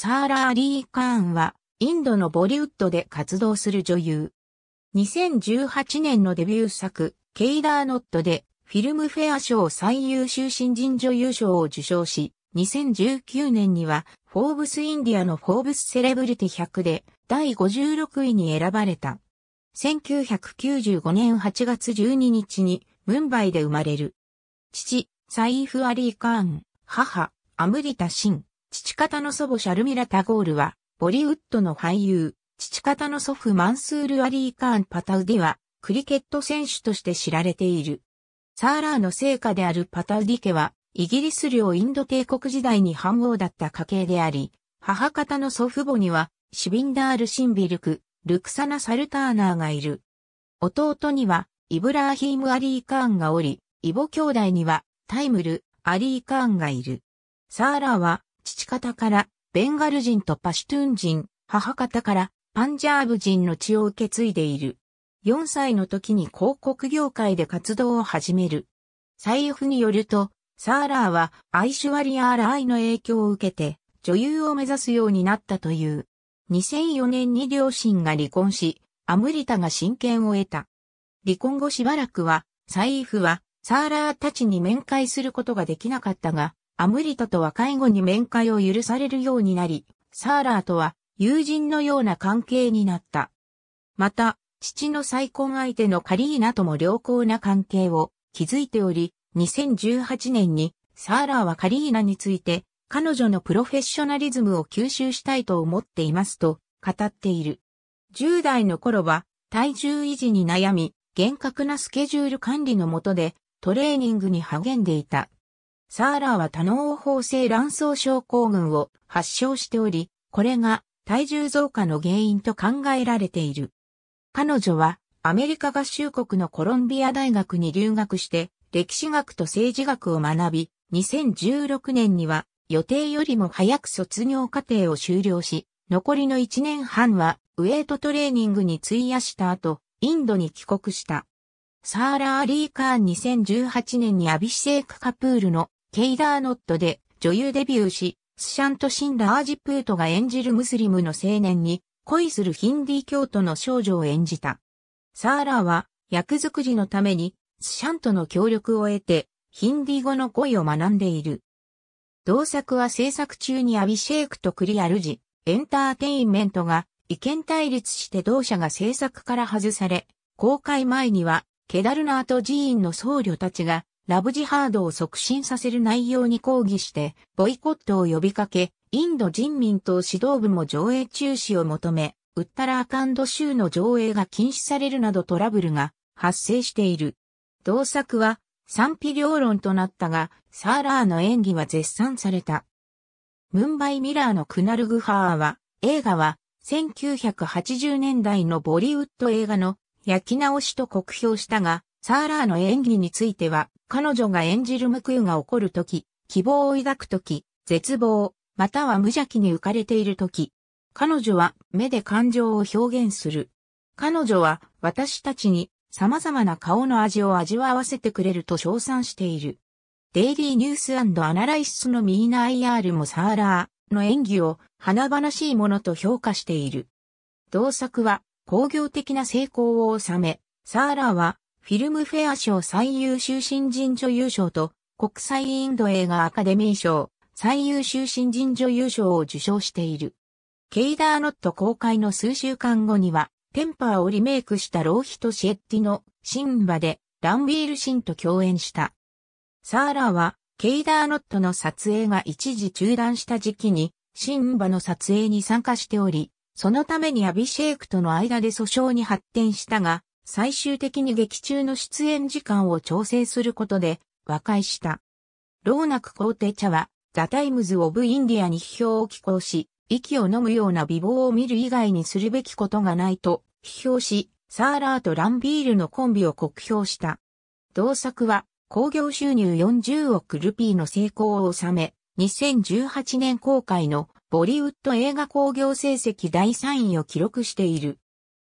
サーラ・アリー・カーンは、インドのボリウッドで活動する女優。2018年のデビュー作、ケイダーノットで、フィルムフェア賞最優秀新人女優賞を受賞し、2019年には、フォーブスインディアのフォーブスセレブリティ100で、第56位に選ばれた。1995年8月12日に、ムンバイで生まれる。父、サイーフ・アリー・カーン、母、アムリタ・シン。父方の祖母シャルミラ・タゴールは、ボリウッドの俳優、父方の祖父マンスール・アリー・カーン・パタウディは、クリケット選手として知られている。サーラーの成果であるパタウディ家は、イギリス領インド帝国時代に反王だった家系であり、母方の祖父母には、シビンダール・シンビルク、ルクサナ・サルターナーがいる。弟には、イブラーヒーム・アリー・カーンがおり、イボ兄弟には、タイムル、アリー・カーンがいる。サーラーは、父方からベンガル人とパシュトゥン人、母方からパンジャーブ人の血を受け継いでいる。4歳の時に広告業界で活動を始める。財布によると、サーラーはアイシュワリアーラーイの影響を受けて女優を目指すようになったという。2004年に両親が離婚し、アムリタが親権を得た。離婚後しばらくは、サイーフはサーラーたちに面会することができなかったが、アムリトとは介護に面会を許されるようになり、サーラーとは友人のような関係になった。また、父の再婚相手のカリーナとも良好な関係を築いており、2018年にサーラーはカリーナについて彼女のプロフェッショナリズムを吸収したいと思っていますと語っている。10代の頃は体重維持に悩み、厳格なスケジュール管理のもとでトレーニングに励んでいた。サーラーは多能方性卵巣症候群を発症しており、これが体重増加の原因と考えられている。彼女はアメリカ合衆国のコロンビア大学に留学して歴史学と政治学を学び、2016年には予定よりも早く卒業課程を終了し、残りの1年半はウェイトトレーニングに費やした後、インドに帰国した。サーラー・リー・カーン2018年にアビシェイク・カプールのケイダーノットで女優デビューし、スシャント・シン・ラージプートが演じるムスリムの青年に恋するヒンディ教徒の少女を演じた。サーラーは役作りのためにスシャントの協力を得てヒンディ語の恋を学んでいる。同作は制作中にアビシェイクとクリアルジ、エンターテインメントが意見対立して同社が制作から外され、公開前にはケダルナート寺院の僧侶たちがラブジハードを促進させる内容に抗議して、ボイコットを呼びかけ、インド人民党指導部も上映中止を求め、ウッタラーカンド州の上映が禁止されるなどトラブルが発生している。同作は賛否両論となったが、サーラーの演技は絶賛された。ムンバイミラーのクナルグハーは、映画は1980年代のボリウッド映画の焼き直しと酷評したが、サーラーの演技については彼女が演じる無空が起こるとき、希望を抱くとき、絶望、または無邪気に浮かれているとき、彼女は目で感情を表現する。彼女は私たちに様々な顔の味を味わわせてくれると称賛している。デイリーニュースアナライスのミーナ IR もサーラーの演技を華々しいものと評価している。同作は工業的な成功を収め、サーラーはフィルムフェア賞最優秀新人女優賞と、国際インド映画アカデミー賞最優秀新人女優賞を受賞している。ケイダーノット公開の数週間後には、テンパーをリメイクしたローヒト・シエッティのシンバでランビール・シンと共演した。サーラは、ケイダーノットの撮影が一時中断した時期に、シンバの撮影に参加しており、そのためにアビシェイクとの間で訴訟に発展したが、最終的に劇中の出演時間を調整することで和解した。ローナク皇帝茶は、ザ・タイムズ・オブ・インディアに批評を寄稿し、息を飲むような美貌を見る以外にするべきことがないと批評し、サーラーとランビールのコンビを酷評した。同作は、興行収入40億ルピーの成功を収め、2018年公開のボリウッド映画興行成績第3位を記録している。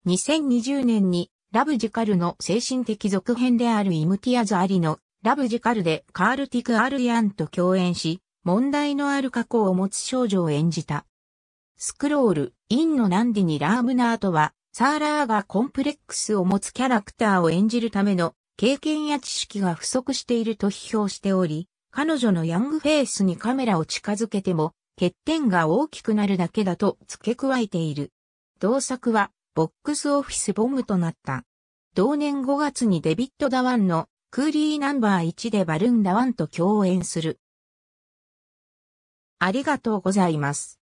2020年にラブジカルの精神的続編であるイムティアズ・アリのラブジカルでカール・ティク・アルヤンと共演し、問題のある過去を持つ少女を演じた。スクロール、インのナンディニ・ラームナーとは、サーラーがコンプレックスを持つキャラクターを演じるための経験や知識が不足していると批評しており、彼女のヤングフェイスにカメラを近づけても欠点が大きくなるだけだと付け加えている。同作はボックスオフィスボムとなった。同年5月にデビット・ダワンのクーリーナンバー1でバルーン・ダワンと共演する。ありがとうございます。